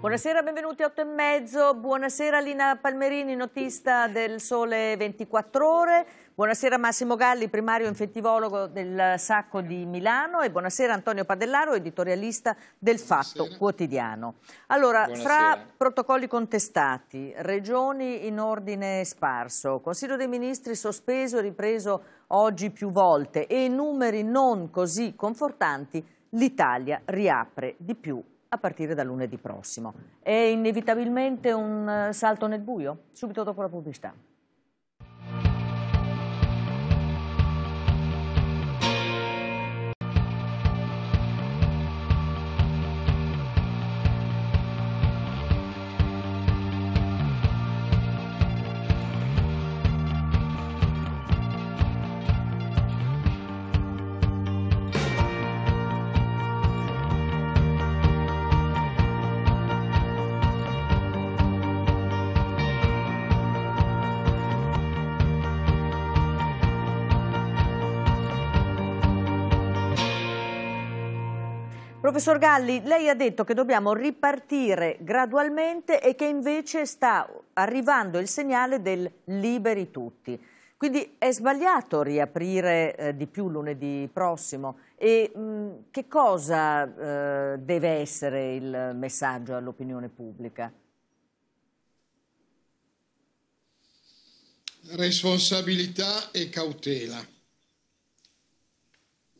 Buonasera, benvenuti a 8 e mezzo. Buonasera Lina Palmerini, notista del Sole 24 Ore. Buonasera Massimo Galli, primario infettivologo del Sacco di Milano. E buonasera Antonio Padellaro, editorialista del Fatto buonasera. Quotidiano. Allora, buonasera. fra protocolli contestati, regioni in ordine sparso, Consiglio dei Ministri sospeso e ripreso oggi più volte e numeri non così confortanti, l'Italia riapre di più a partire da lunedì prossimo. È inevitabilmente un eh, salto nel buio, subito dopo la pubblicità. Professor Galli, lei ha detto che dobbiamo ripartire gradualmente e che invece sta arrivando il segnale del liberi tutti. Quindi è sbagliato riaprire eh, di più lunedì prossimo e mh, mm, che cosa eh, deve essere il messaggio all'opinione pubblica? Responsabilità e cautela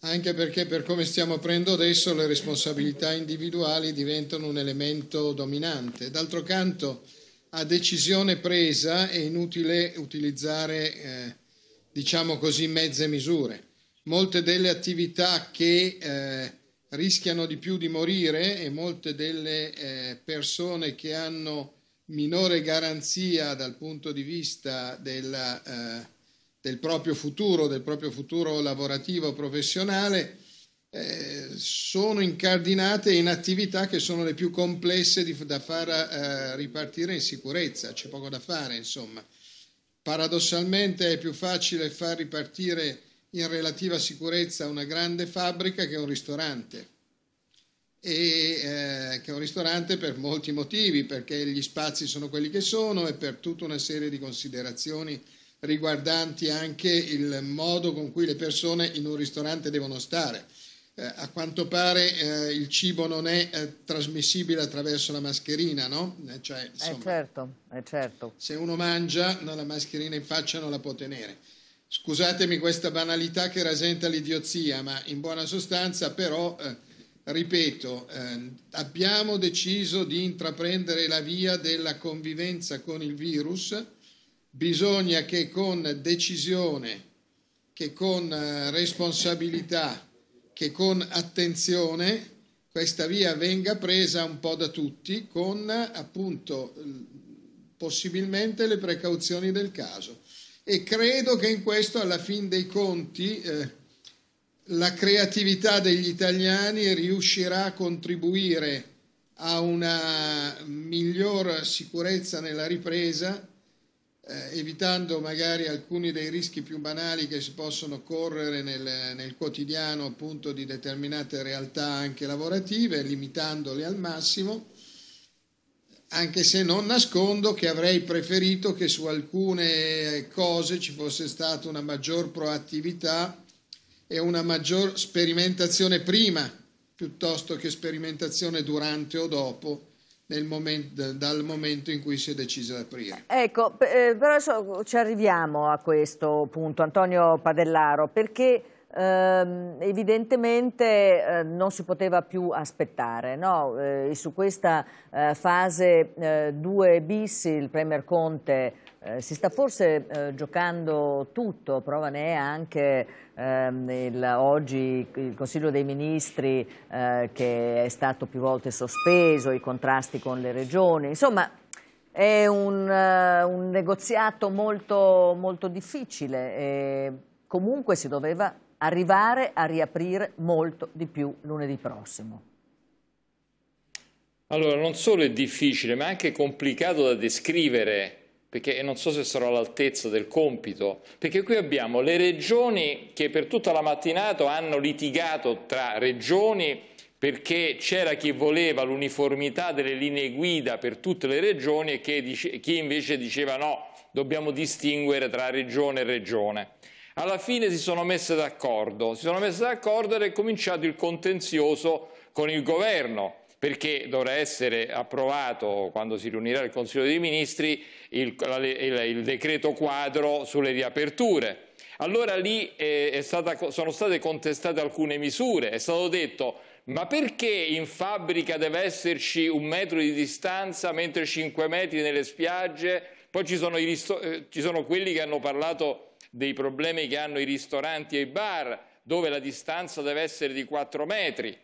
anche perché per come stiamo aprendo adesso le responsabilità individuali diventano un elemento dominante. D'altro canto, a decisione presa è inutile utilizzare, eh, diciamo così, mezze misure. Molte delle attività che eh, rischiano di più di morire e molte delle eh, persone che hanno minore garanzia dal punto di vista della eh, del proprio futuro, del proprio futuro lavorativo, professionale, eh, sono incardinate in attività che sono le più complesse di, da far eh, ripartire in sicurezza, c'è poco da fare insomma. Paradossalmente è più facile far ripartire in relativa sicurezza una grande fabbrica che un ristorante. E, eh, che è un ristorante per molti motivi, perché gli spazi sono quelli che sono e per tutta una serie di considerazioni riguardanti anche il modo con cui le persone in un ristorante devono stare. Eh, a quanto pare eh, il cibo non è eh, trasmissibile attraverso la mascherina, no? Eh, cioè, eh, insomma, certo, eh, certo. Se uno mangia, no, la mascherina in faccia non la può tenere. Scusatemi questa banalità che rasenta l'idiozia, ma in buona sostanza però ripeto, eh, abbiamo deciso di intraprendere la via della convivenza con il virus bisogna che con decisione, che con eh, responsabilità, che con attenzione questa via venga presa un po' da tutti con appunto possibilmente le precauzioni del caso. E credo che in questo alla fin dei conti eh, la creatività degli italiani riuscirà a contribuire a una miglior sicurezza nella ripresa eh, evitando magari alcuni dei rischi più banali che si possono correre nel, nel quotidiano appunto di determinate realtà anche lavorative, limitandole al massimo anche se non nascondo che avrei preferito che su alcune cose ci fosse stata una maggior proattività e una maggior sperimentazione prima piuttosto che sperimentazione durante o dopo Momento, dal momento in cui si è deciso di aprire. Ecco, eh, però adesso ci arriviamo a questo punto, Antonio Padellaro, perché ehm, evidentemente eh, non si poteva più aspettare. No? Eh, su questa eh, fase 2 bis il Premier Conte eh, si sta forse eh, giocando tutto, prova ne è anche ehm, il, oggi il Consiglio dei Ministri eh, che è stato più volte sospeso, i contrasti con le regioni, insomma è un, eh, un negoziato molto, molto difficile e comunque si doveva arrivare a riaprire molto di più lunedì prossimo. Allora, non solo è difficile, ma anche complicato da descrivere perché non so se sarò all'altezza del compito, perché qui abbiamo le regioni che per tutta la mattinata hanno litigato tra regioni perché c'era chi voleva l'uniformità delle linee guida per tutte le regioni e chi invece diceva no, dobbiamo distinguere tra regione e regione. Alla fine si sono messe d'accordo, si sono messe d'accordo ed è cominciato il contenzioso con il governo, perché dovrà essere approvato quando si riunirà il Consiglio dei Ministri il, il, il decreto quadro sulle riaperture. Allora lì eh, stata, sono state contestate alcune misure, è stato detto ma perché in fabbrica deve esserci un metro di distanza mentre cinque metri nelle spiagge? Poi ci sono, eh, ci sono quelli che hanno parlato dei problemi che hanno i ristoranti e i bar dove la distanza deve essere di quattro metri.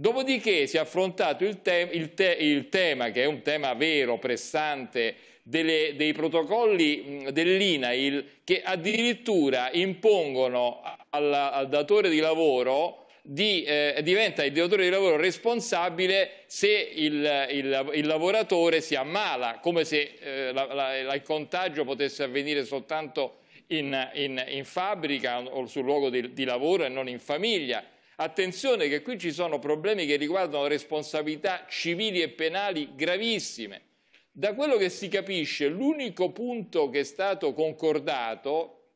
Dopodiché si è affrontato il, te il, te il tema, che è un tema vero, pressante, delle, dei protocolli dell'INAIL che addirittura impongono al, al datore di lavoro di, eh, diventa il datore di lavoro responsabile se il, il, il lavoratore si ammala, come se eh, la, la, il contagio potesse avvenire soltanto in, in, in fabbrica o sul luogo di, di lavoro e non in famiglia. Attenzione che qui ci sono problemi che riguardano responsabilità civili e penali gravissime. Da quello che si capisce, l'unico punto che è stato concordato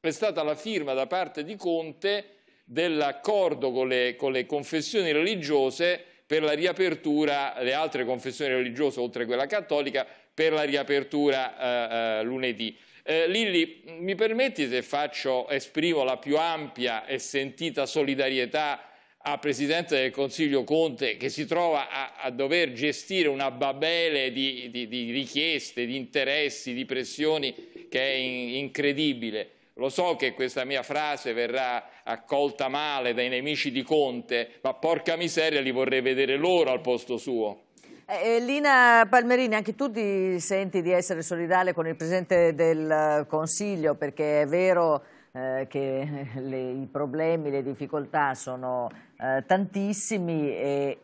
è stata la firma da parte di Conte dell'accordo con le, con le confessioni religiose per la riapertura, le altre confessioni religiose oltre a quella cattolica, per la riapertura eh, eh, lunedì. Eh, Lilli, mi permetti se faccio, esprimo la più ampia e sentita solidarietà al Presidente del Consiglio Conte che si trova a, a dover gestire una babele di, di, di, richieste, di interessi, di pressioni che è in, incredibile. Lo so che questa mia frase verrà accolta male dai nemici di Conte, ma porca miseria li vorrei vedere loro al posto suo. Eh, eh, Lina Palmerini, anche tu ti senti di essere solidale con il Presidente del Consiglio perché è vero eh, che le, i problemi, le difficoltà sono eh, tantissimi e,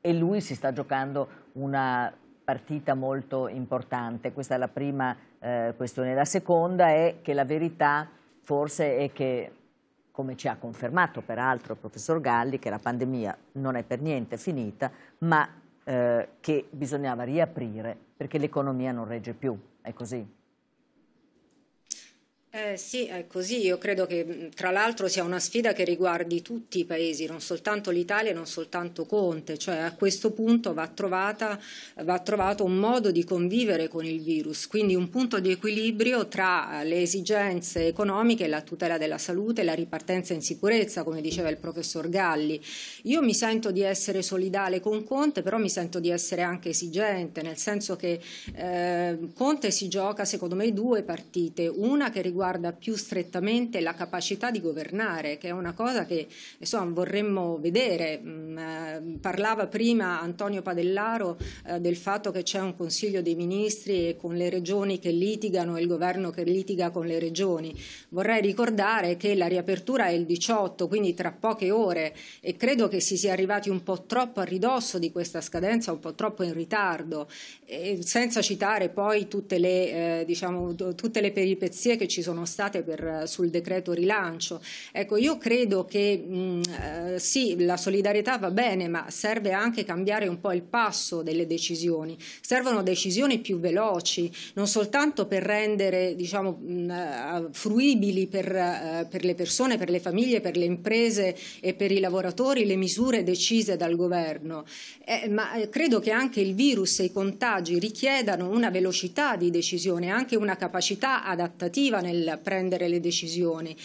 e lui si sta giocando una partita molto importante. Questa è la prima eh, questione. La seconda è che la verità forse è che, come ci ha confermato peraltro il professor Galli, che la pandemia non è per niente finita, ma eh, che bisognava riaprire perché l'economia non regge più, è così. Eh, sì, è così. Io credo che tra l'altro sia una sfida che riguardi tutti i paesi, non soltanto l'Italia, e non soltanto Conte. Cioè a questo punto va, trovata, va, trovato un modo di convivere con il virus, quindi un punto di equilibrio tra le esigenze economiche, la tutela della salute, e la ripartenza in sicurezza, come diceva il professor Galli. Io mi sento di essere solidale con Conte, però mi sento di essere anche esigente, nel senso che eh, Conte si gioca secondo me due partite, una che riguarda riguarda più strettamente la capacità di governare, che è una cosa che insomma, vorremmo vedere. Mm, eh, parlava prima Antonio Padellaro eh, del fatto che c'è un Consiglio dei Ministri con le regioni che litigano e il governo che litiga con le regioni. Vorrei ricordare che la riapertura è il 18, quindi tra poche ore e credo che si sia arrivati un po' troppo a ridosso di questa scadenza, un po' troppo in ritardo, senza citare poi tutte le, eh, diciamo, tutte le peripezie che ci sono sono state per, eh, sul decreto rilancio. Ecco, io credo che mh, mm, eh, sì, la solidarietà va bene, ma serve anche cambiare un po' il passo delle decisioni. Servono decisioni più veloci, non soltanto per rendere diciamo, mh, mm, eh, fruibili per, uh, per le persone, per le famiglie, per le imprese e per i lavoratori le misure decise dal governo, eh, ma credo che anche il virus e i contagi richiedano una velocità di decisione, anche una capacità adattativa nel nel prendere le decisioni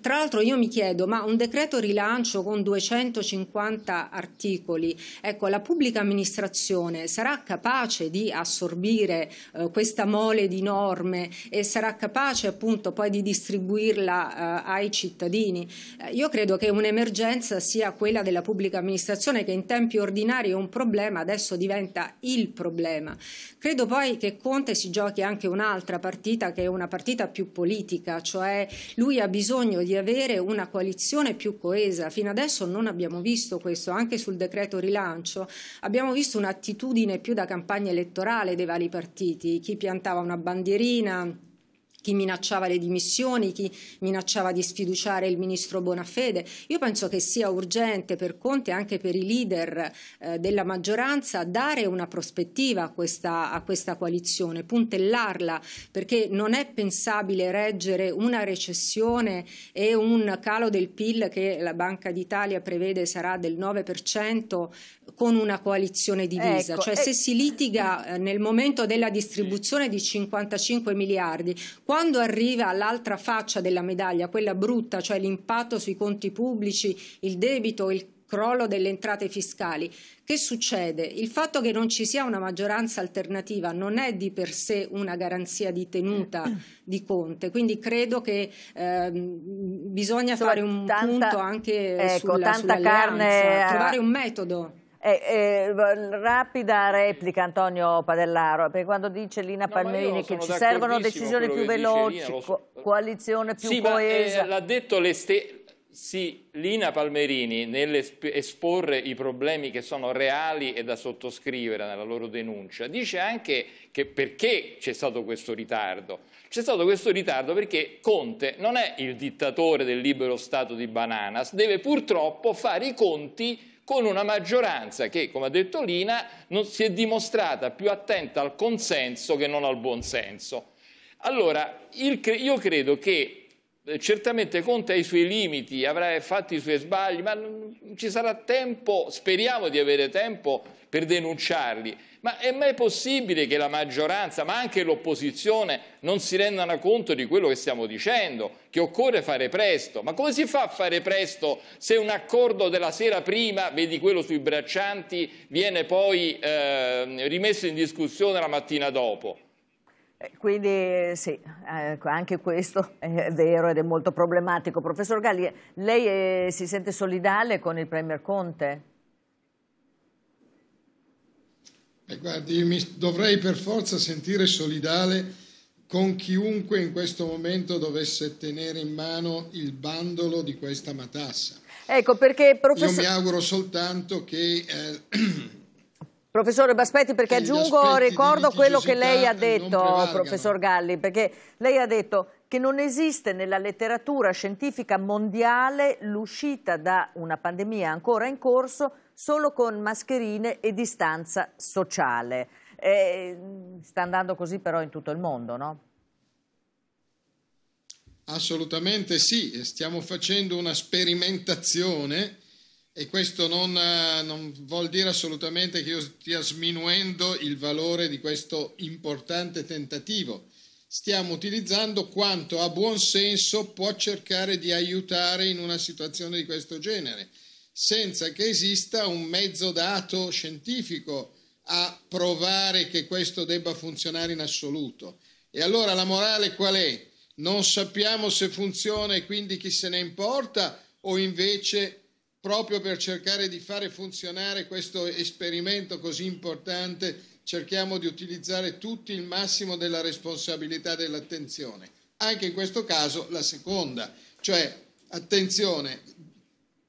tra l'altro io mi chiedo, ma un decreto rilancio con 250 articoli, ecco, la pubblica amministrazione sarà capace di assorbire eh, questa mole di norme e sarà capace appunto poi di distribuirla eh, ai cittadini? Eh, io credo che un'emergenza sia quella della pubblica amministrazione che in tempi ordinari è un problema, adesso diventa il problema. Credo poi che Conte si giochi anche un'altra partita che è una partita più politica, cioè lui ha bisogno bisogno di avere una coalizione più coesa. Fino adesso non abbiamo visto questo, anche sul decreto rilancio. Abbiamo visto un'attitudine più da campagna elettorale dei vari partiti, chi piantava una bandierina chi minacciava le dimissioni, chi minacciava di sfiduciare il ministro Bonafede. Io penso che sia urgente per Conte e anche per i leader eh, della maggioranza dare una prospettiva a questa, a questa, coalizione, puntellarla, perché non è pensabile reggere una recessione e un calo del PIL che la Banca d'Italia prevede sarà del 9% con una coalizione divisa. Ecco, cioè se si litiga eh, nel momento della distribuzione di 55 miliardi, quando arriva all'altra faccia della medaglia, quella brutta, cioè l'impatto sui conti pubblici, il debito, il crollo delle entrate fiscali. Che succede? Il fatto che non ci sia una maggioranza alternativa non è di per sé una garanzia di tenuta di Conte, quindi credo che eh, bisogna so, fare un tanta, punto anche ecco, sulla, tanta carne, eh, trovare un metodo. Eh, eh, rapida replica Antonio Padellaro, perché quando dice Lina Palmerini che ci servono decisioni più veloci, Lina, so. coalizione più sì, eh, coesa. Eh, l'ha detto le ste... Sì, Lina Palmerini nell'esporre i problemi che sono reali e da sottoscrivere nella loro denuncia, dice anche che perché c'è stato questo ritardo. C'è stato questo ritardo perché Conte non è il dittatore del libero stato di Bananas, deve purtroppo fare i conti con una maggioranza che, come ha detto Lina, non si è dimostrata più attenta al consenso che non al buonsenso. Allora, io credo che eh, certamente Conte ha i suoi limiti, avrà fatto i suoi sbagli, ma ci sarà tempo, speriamo di avere tempo per denunciarli. Ma è mai possibile che la maggioranza, ma anche l'opposizione, non si rendano conto di quello che stiamo dicendo, che occorre fare presto? Ma come si fa a fare presto se un accordo della sera prima, vedi quello sui braccianti, viene poi eh, rimesso in discussione la mattina dopo? Eh, quindi sì, ecco, anche questo è vero ed è molto problematico. Professor Galli, lei è, eh, si sente solidale con il Premier Conte? Eh, guardi, io mi dovrei per forza sentire solidale con chiunque in questo momento dovesse tenere in mano il bandolo di questa matassa. Ecco perché, professor... Io mi auguro soltanto che eh, Professore Baspetti, perché aggiungo, ricordo quello che lei ha detto, professor Galli, perché lei ha detto che non esiste nella letteratura scientifica mondiale l'uscita da una pandemia ancora in corso solo con mascherine e distanza sociale. Eh, sta andando così però in tutto il mondo, no? Assolutamente sì, stiamo facendo una sperimentazione e questo non, eh, non, vuol dire assolutamente che io stia sminuendo il valore di questo importante tentativo. Stiamo utilizzando quanto a buon senso può cercare di aiutare in una situazione di questo genere, senza che esista un mezzo dato scientifico a provare che questo debba funzionare in assoluto. E allora la morale qual è? Non sappiamo se funziona e quindi chi se ne importa o invece proprio per cercare di fare funzionare questo esperimento così importante, cerchiamo di utilizzare tutti il massimo della responsabilità e dell'attenzione. Anche in questo caso la seconda, cioè attenzione,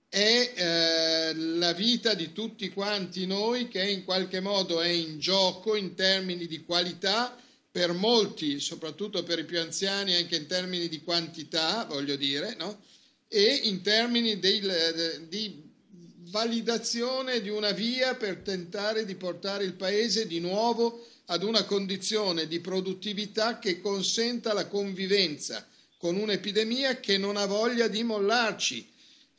è eh, la vita di tutti quanti noi che in qualche modo è in gioco in termini di qualità, per molti, soprattutto per i più anziani, anche in termini di quantità, voglio dire, no? e in termini del, di validazione di una via per tentare di portare il Paese di nuovo ad una condizione di produttività che consenta la convivenza con un'epidemia che non ha voglia di mollarci.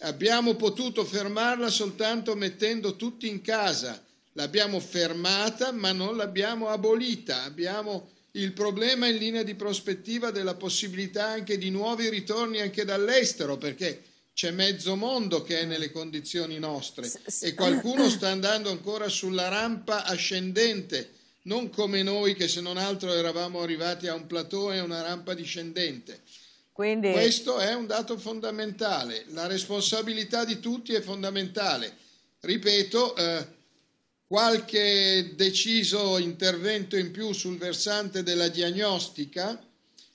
Abbiamo potuto fermarla soltanto mettendo tutti in casa. L'abbiamo fermata ma non l'abbiamo abolita. Abbiamo il problema in linea di prospettiva della possibilità anche di nuovi ritorni anche dall'estero, perché c'è mezzo mondo che è nelle condizioni nostre e qualcuno eh. sta andando ancora sulla rampa ascendente, non come noi che se non altro eravamo arrivati a un plateau e una rampa discendente. Quindi... Questo è un dato fondamentale, la responsabilità di tutti è fondamentale. Ripeto, eh, qualche deciso intervento in più sul versante della diagnostica,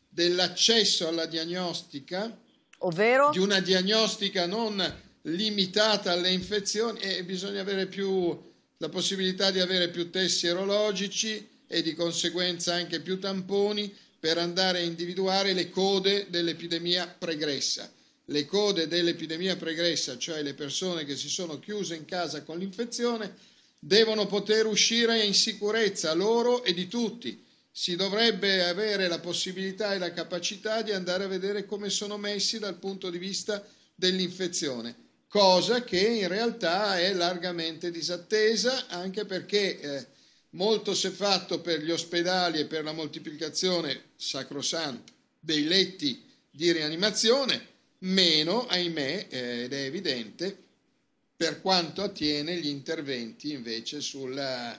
dell'accesso alla diagnostica, ovvero di una diagnostica non limitata alle infezioni e bisogna avere più la possibilità di avere più test sierologici e di conseguenza anche più tamponi per andare a individuare le code dell'epidemia pregressa. Le code dell'epidemia pregressa, cioè le persone che si sono chiuse in casa con l'infezione, devono poter uscire in sicurezza loro e di tutti. Si dovrebbe avere la possibilità e la capacità di andare a vedere come sono messi dal punto di vista dell'infezione, cosa che in realtà è largamente disattesa anche perché eh, molto si è fatto per gli ospedali e per la moltiplicazione sacrosanta dei letti di rianimazione, meno, ahimè, eh, ed è evidente, per quanto attiene gli interventi invece sulla,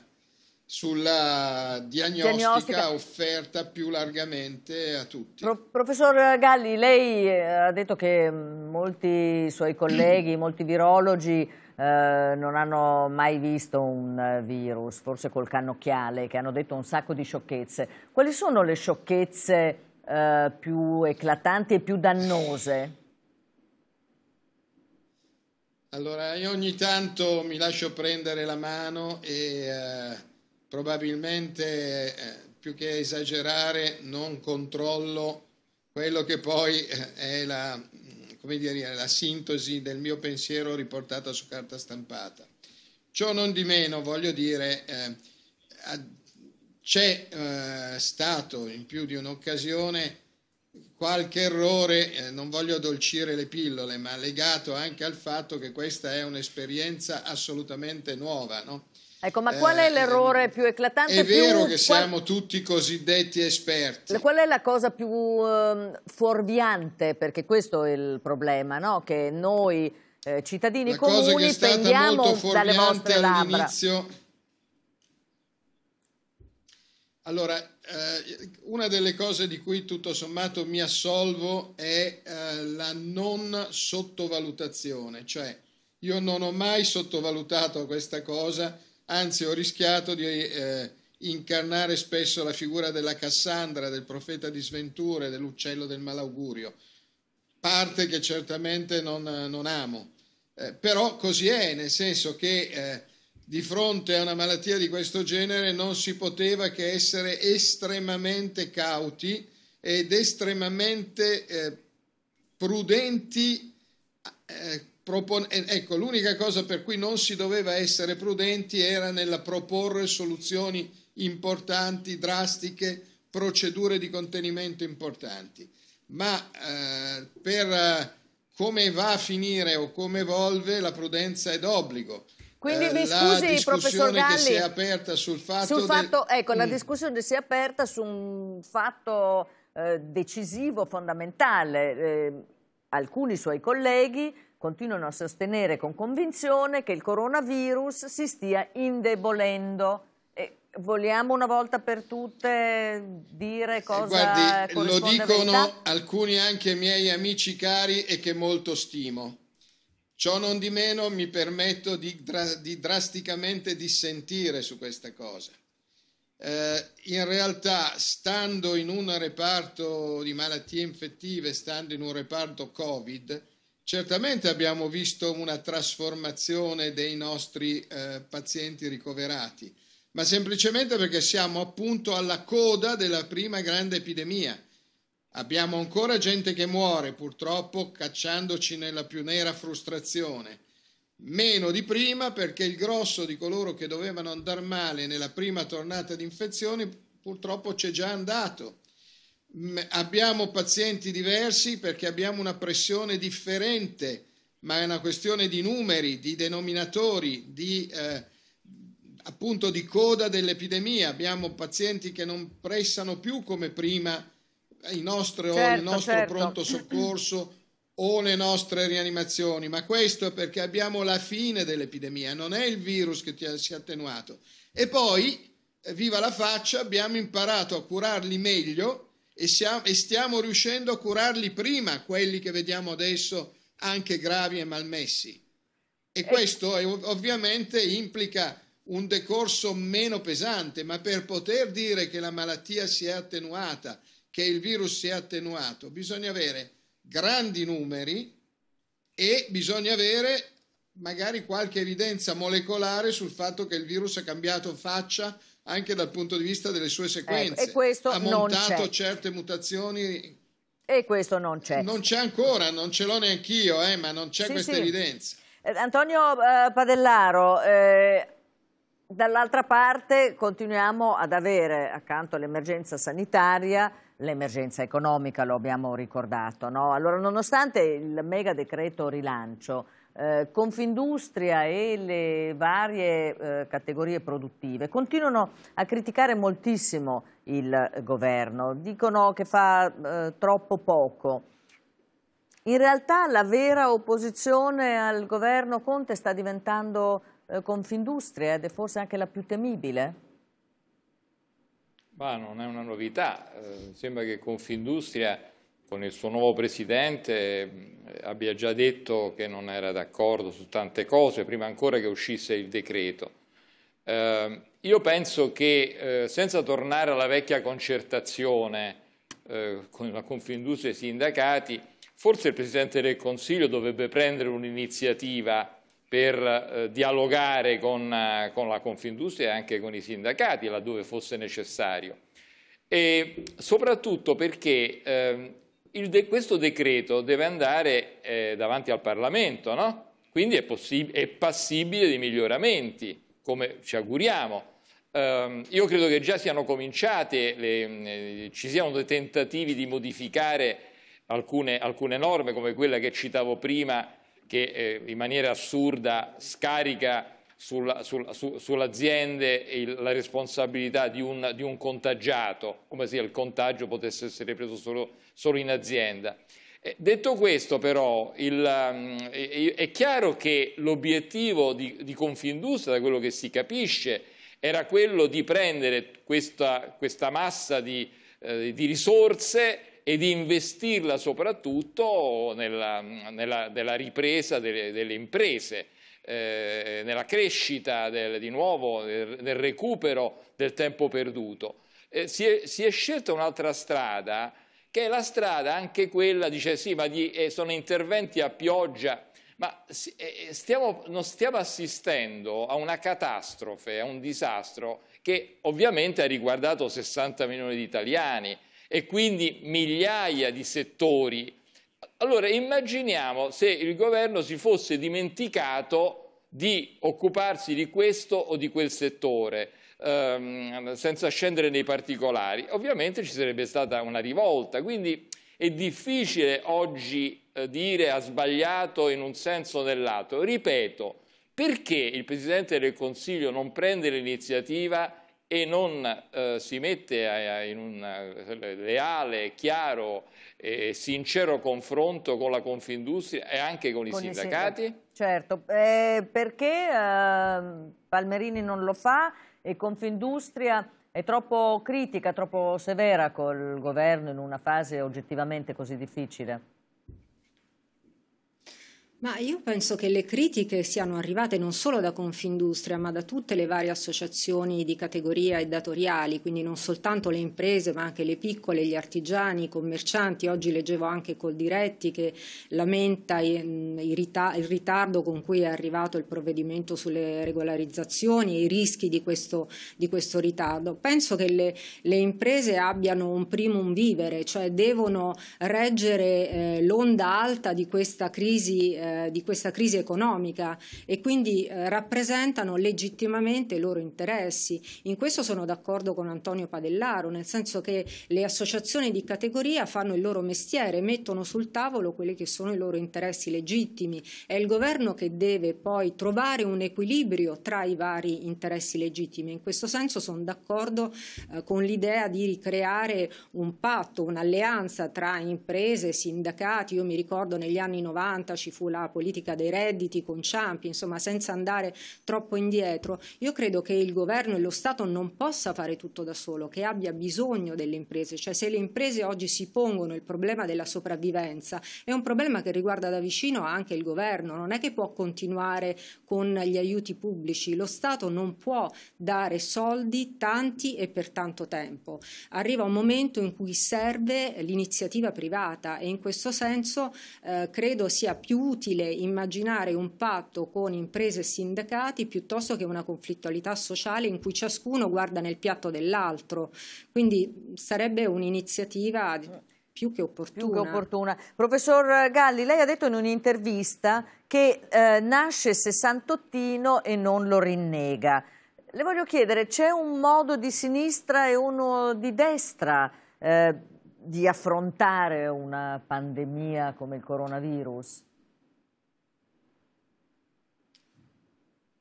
sulla diagnostica, diagnostica, offerta più largamente a tutti. Pro professor Galli, lei eh, ha detto che mm, molti suoi colleghi, molti virologi eh, non hanno mai visto un virus, forse col cannocchiale, che hanno detto un sacco di sciocchezze. Quali sono le sciocchezze eh, più eclatanti e più dannose? Allora, io ogni tanto mi lascio prendere la mano e eh, probabilmente eh, più che esagerare non controllo quello che poi eh, è la, dire, la sintesi del mio pensiero riportata su carta stampata. Ciò non di meno, voglio dire, eh, c'è eh, stato in più di un'occasione qualche errore, eh, non voglio addolcire le pillole, ma legato anche al fatto che questa è un'esperienza assolutamente nuova, no? Ecco, ma qual è eh, l'errore eh, più eclatante? È vero più... che siamo tutti cosiddetti esperti. Qual è la cosa più eh, fuorviante? Perché questo è il problema, no? Che noi eh, cittadini la comuni cosa che è stata molto fuorviante all'inizio allora, eh, una delle cose di cui tutto sommato mi assolvo è eh, la non sottovalutazione, cioè io non ho mai sottovalutato questa cosa, anzi ho rischiato di eh, incarnare spesso la figura della Cassandra, del profeta di sventure, dell'uccello del malaugurio, parte che certamente non, non amo. Eh, però così è, nel senso che eh, di fronte a una malattia di questo genere non si poteva che essere estremamente cauti ed estremamente eh, prudenti. Eh, ecco, l'unica cosa per cui non si doveva essere prudenti era nella proporre soluzioni importanti, drastiche, procedure di contenimento importanti. Ma eh, per eh, come va a finire o come evolve la prudenza è d'obbligo quindi eh, mi scusi, professor Galli. si è aperta sul fatto. Sul fatto del... Ecco, mm. la discussione si è aperta su un fatto eh, decisivo, fondamentale. Eh, alcuni suoi colleghi continuano a sostenere con convinzione che il coronavirus si stia indebolendo. E vogliamo una volta per tutte dire eh, cosa Guardi, lo dicono alcuni anche miei amici cari e che molto stimo. Ciò non di meno mi permetto di, di drasticamente dissentire su questa cosa. Eh, in realtà, stando in un reparto di malattie infettive, stando in un reparto Covid, certamente abbiamo visto una trasformazione dei nostri eh, pazienti ricoverati, ma semplicemente perché siamo appunto alla coda della prima grande epidemia Abbiamo ancora gente che muore, purtroppo, cacciandoci nella più nera frustrazione. Meno di prima perché il grosso di coloro che dovevano andare male nella prima tornata di infezioni purtroppo c'è già andato. Abbiamo pazienti diversi perché abbiamo una pressione differente, ma è una questione di numeri, di denominatori, di... Eh, appunto di coda dell'epidemia, abbiamo pazienti che non pressano più come prima il nostro, certo, il nostro certo. pronto soccorso o le nostre rianimazioni, ma questo è perché abbiamo la fine dell'epidemia, non è il virus che ti si è attenuato. E poi, eh, viva la faccia, abbiamo imparato a curarli meglio e, siamo, e stiamo riuscendo a curarli prima, quelli che vediamo adesso anche gravi e malmessi. E eh. questo è, ovviamente implica un decorso meno pesante, ma per poter dire che la malattia si è attenuata, che il virus si è attenuato, bisogna avere grandi numeri e bisogna avere magari qualche evidenza molecolare sul fatto che il virus ha cambiato faccia anche dal punto di vista delle sue sequenze. Ecco, e questo ha montato certe mutazioni. E questo non c'è. Non c'è ancora, non ce l'ho neanch'io, eh, ma non c'è sì, questa sì. evidenza. Eh, Antonio eh, Padellaro, eh, dall'altra parte continuiamo ad avere accanto all'emergenza sanitaria l'emergenza economica, lo abbiamo ricordato. No? Allora, nonostante il mega decreto rilancio, eh, Confindustria e le varie eh, categorie produttive continuano a criticare moltissimo il governo, dicono che fa eh, troppo poco. In realtà la vera opposizione al governo Conte sta diventando eh, Confindustria ed è forse anche la più temibile? Ma non è una novità, eh, sembra che Confindustria con il suo nuovo presidente eh, abbia già detto che non era d'accordo su tante cose prima ancora che uscisse il decreto. Eh, io penso che eh, senza tornare alla vecchia concertazione eh, con la Confindustria e i sindacati, forse il Presidente del Consiglio dovrebbe prendere un'iniziativa per eh, dialogare con, eh, con la Confindustria e anche con i sindacati laddove fosse necessario e soprattutto perché eh, de questo decreto deve andare eh, davanti al Parlamento, no? quindi è, è, passibile di miglioramenti, come ci auguriamo. Eh, io credo che già siano cominciate, le, eh, ci siano dei tentativi di modificare alcune, alcune norme come quella che citavo prima che eh, in maniera assurda scarica sull'azienda sul, su, sull la responsabilità di un, di un, contagiato, come se il contagio potesse essere preso solo, solo in azienda. Eh, detto questo però, il, eh, è, è, chiaro che l'obiettivo di, di, Confindustria, da quello che si capisce, era quello di prendere questa, questa massa di, eh, di risorse e di investirla soprattutto nella, nella della ripresa delle, delle imprese. Eh, nella crescita del, di nuovo nel, del, recupero del tempo perduto. Eh, si, è, si, è, scelta un'altra strada che è la strada anche quella, dice sì, ma di, eh, sono interventi a pioggia, ma eh, eh, stiamo, non stiamo assistendo a una catastrofe, a un disastro che ovviamente ha riguardato 60 milioni di italiani, e quindi migliaia di settori. Allora immaginiamo se il governo si fosse dimenticato di occuparsi di questo o di quel settore, ehm, senza scendere nei particolari. Ovviamente ci sarebbe stata una rivolta, quindi è difficile oggi eh, dire ha sbagliato in un senso o nell'altro. Ripeto, perché il Presidente del Consiglio non prende l'iniziativa e non eh, si mette a, in un eh, leale, chiaro e sincero confronto con la Confindustria e anche con, con i sindacati? I certo, eh, perché eh, Palmerini non lo fa e Confindustria è troppo critica, troppo severa col governo in una fase oggettivamente così difficile? Ma io penso che le critiche siano arrivate non solo da Confindustria, ma da tutte le varie associazioni di categoria e datoriali, quindi non soltanto le imprese, ma anche le piccole, gli artigiani, i commercianti. Oggi leggevo anche col Diretti che lamenta eh, il ritardo con cui è arrivato il provvedimento sulle regolarizzazioni e i rischi di questo, di questo ritardo. Penso che le, le, imprese abbiano un primum vivere, cioè devono reggere eh, l'onda alta di questa crisi. Eh, eh, di questa crisi economica e quindi eh, rappresentano legittimamente i loro interessi. In questo sono d'accordo con Antonio Padellaro, nel senso che le associazioni di categoria fanno il loro mestiere, mettono sul tavolo quelli che sono i loro interessi legittimi. È il governo che deve poi trovare un equilibrio tra i vari interessi legittimi. In questo senso sono d'accordo eh, con l'idea di ricreare un patto, un'alleanza tra imprese, sindacati. Io mi ricordo negli anni 90 ci fu la la politica dei redditi con Ciampi, insomma senza andare troppo indietro, io credo che il governo e lo Stato non possa fare tutto da solo, che abbia bisogno delle imprese, cioè se le imprese oggi si pongono il problema della sopravvivenza è un problema che riguarda da vicino anche il governo, non è che può continuare con gli aiuti pubblici, lo Stato non può dare soldi tanti e per tanto tempo. Arriva un momento in cui serve l'iniziativa privata e in questo senso eh, credo sia più utile utile immaginare un patto con imprese e sindacati piuttosto che una conflittualità sociale in cui ciascuno guarda nel piatto dell'altro. Quindi sarebbe un'iniziativa più che opportuna. Più che opportuna. Professor Galli, lei ha detto in un'intervista che eh, nasce sessantottino e non lo rinnega. Le voglio chiedere, c'è un modo di sinistra e uno di destra eh, di affrontare una pandemia come il coronavirus?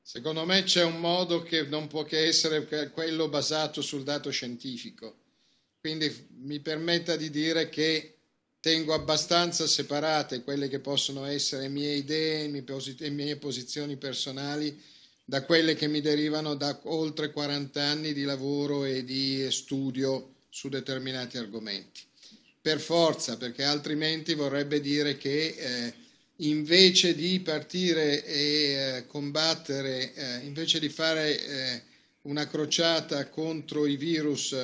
Secondo me c'è un modo che non può che essere quello basato sul dato scientifico. Quindi mi permetta di dire che tengo abbastanza separate quelle che possono essere mie idee e mie posizioni personali da quelle che mi derivano da oltre 40 anni di lavoro e di studio su determinati argomenti. Per forza, perché altrimenti vorrebbe dire che eh, invece di partire e eh, combattere, eh, invece di fare eh, una crociata contro i virus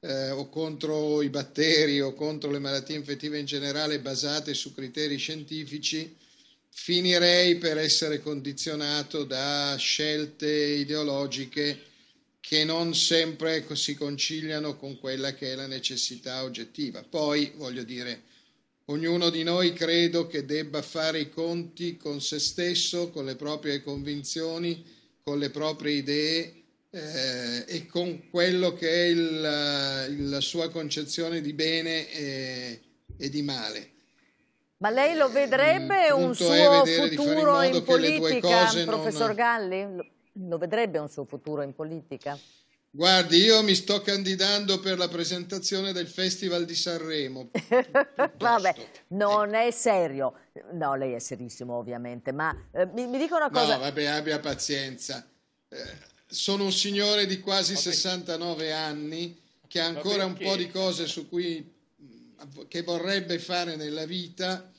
o contro i batteri o contro le malattie infettive in generale basate su criteri scientifici, finirei per essere condizionato da scelte ideologiche che non sempre si conciliano con quella che è la necessità oggettiva. Poi, voglio dire, Ognuno di noi credo che debba fare i conti con se stesso, con le proprie convinzioni, con le proprie idee eh, e con quello che è il, la sua concezione di bene e, e di male. Ma lei lo eh, vedrebbe eh, un suo futuro in, in politica, professor non... Galli? Lo vedrebbe un suo futuro in politica? Guardi, io mi sto candidando per la presentazione del Festival di Sanremo. Vabbè, non eh. è serio. No, lei è serissimo ovviamente, ma eh, mi, mi dica una cosa... No, vabbè, abbia pazienza. Eh, sono un signore di quasi 69 anni che ha ancora un po' di cose su cui che vorrebbe fare nella vita,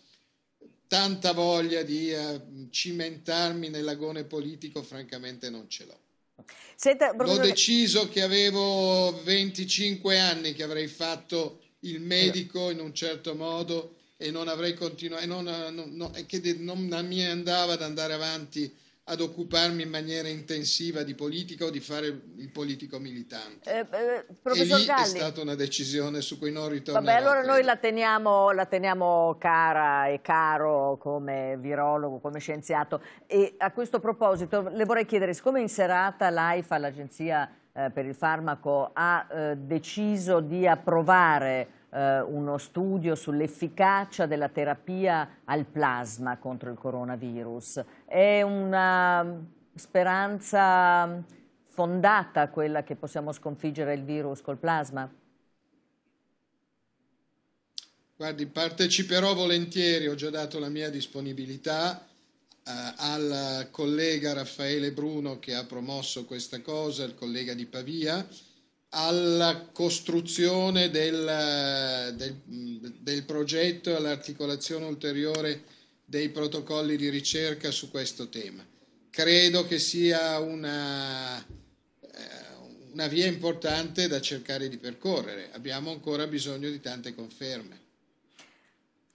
tanta voglia di eh, cimentarmi nell'agone politico, francamente non ce l'ho. Senta, Bruno... Ho deciso che avevo 25 anni, che avrei fatto il medico in un certo modo e non avrei continuato, e non, no, no, che non mi andava ad andare avanti ad occuparmi in maniera intensiva di politica o di fare il politico militante. Eh, eh, professor Galli, è stata una decisione su cui non ritornerò. Vabbè, allora noi la teniamo, la teniamo, cara e caro come virologo, come scienziato. E a questo proposito le vorrei chiedere, siccome in serata l'AIFA, l'Agenzia eh, per il Farmaco, ha eh, deciso di approvare eh, uno studio sull'efficacia della terapia al plasma contro il coronavirus. È una speranza fondata quella che possiamo sconfiggere il virus col plasma? Guardi, parteciperò volentieri, ho già dato la mia disponibilità eh, al collega Raffaele Bruno che ha promosso questa cosa, il collega di Pavia alla costruzione del, del, del progetto e all'articolazione ulteriore dei protocolli di ricerca su questo tema. Credo che sia una, eh, una via importante da cercare di percorrere. Abbiamo ancora bisogno di tante conferme.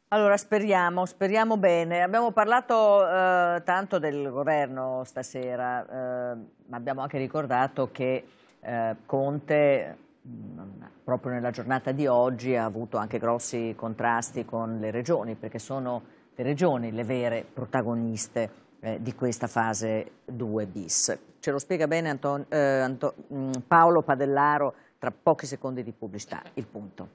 Allora speriamo, speriamo bene. Abbiamo parlato eh, tanto del governo stasera, eh, ma abbiamo anche ricordato che eh, Conte mm, proprio nella giornata di oggi ha avuto anche grossi contrasti con le regioni perché sono le regioni le vere protagoniste eh, di questa fase 2 bis. Ce lo spiega bene Anton, eh, Anto, mm, Paolo Padellaro tra pochi secondi di pubblicità, il punto.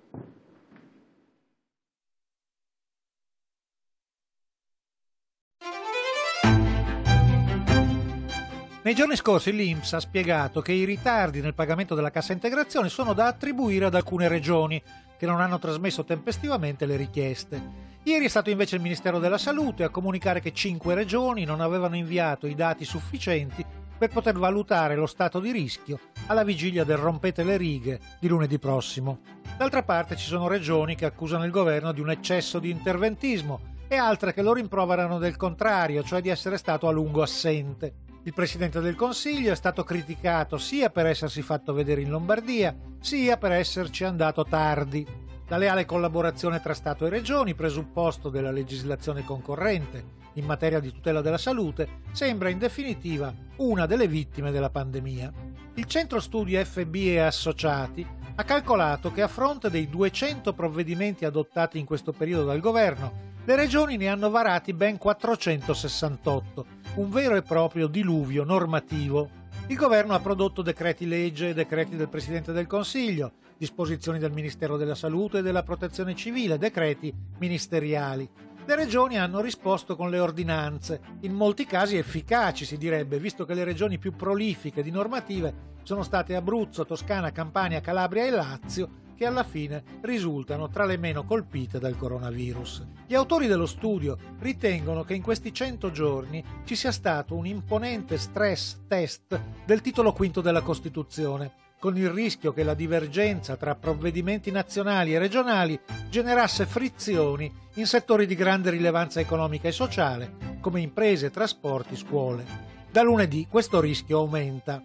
Nei giorni scorsi l'INPS ha spiegato che i ritardi nel pagamento della cassa integrazione sono da attribuire ad alcune regioni che non hanno trasmesso tempestivamente le richieste. Ieri è stato invece il Ministero della Salute a comunicare che cinque regioni non avevano inviato i dati sufficienti per poter valutare lo stato di rischio alla vigilia del rompete le righe di lunedì prossimo. D'altra parte ci sono regioni che accusano il governo di un eccesso di interventismo e altre che lo rimproverano del contrario, cioè di essere stato a lungo assente. Il Presidente del Consiglio è stato criticato sia per essersi fatto vedere in Lombardia, sia per esserci andato tardi. La leale collaborazione tra Stato e Regioni, presupposto della legislazione concorrente in materia di tutela della salute, sembra in definitiva una delle vittime della pandemia. Il centro studi FB e associati ha calcolato che a fronte dei 200 provvedimenti adottati in questo periodo dal governo, le regioni ne hanno varati ben 468, un vero e proprio diluvio normativo. Il governo ha prodotto decreti legge, decreti del Presidente del Consiglio, disposizioni del Ministero della Salute e della Protezione Civile, decreti ministeriali. Le regioni hanno risposto con le ordinanze, in molti casi efficaci si direbbe, visto che le regioni più prolifiche di normative sono state Abruzzo, Toscana, Campania, Calabria e Lazio, che alla fine risultano tra le meno colpite dal coronavirus. Gli autori dello studio ritengono che in questi 100 giorni ci sia stato un imponente stress test del titolo V della Costituzione, con il rischio che la divergenza tra provvedimenti nazionali e regionali generasse frizioni in settori di grande rilevanza economica e sociale, come imprese, trasporti, scuole. Da lunedì questo rischio aumenta.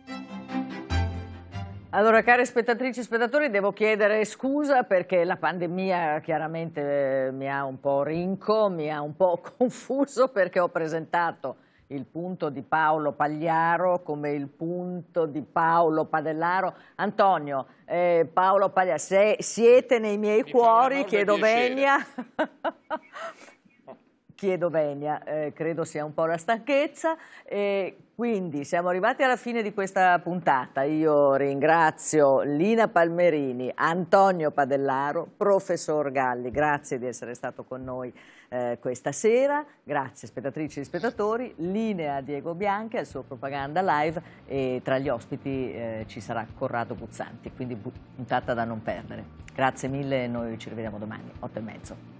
Allora, care spettatrici e spettatori, devo chiedere scusa perché la pandemia chiaramente eh, mi ha un po' rinco, mi ha un po' confuso perché ho presentato il punto di Paolo Pagliaro come il punto di Paolo Padellaro. Antonio, eh, Paolo Pagliaro, se siete nei miei mi cuori, chiedo venia. chiedo venia, eh, credo sia un po' la stanchezza. E quindi siamo arrivati alla fine di questa puntata. Io ringrazio Lina Palmerini, Antonio Padellaro, professor Galli, grazie di essere stato con noi eh, questa sera. Grazie spettatrici e spettatori. Linea Diego Bianchi al suo propaganda live e tra gli ospiti eh, ci sarà Corrado Buzzanti, quindi puntata da non perdere. Grazie mille, noi ci rivediamo domani, 8 e mezzo.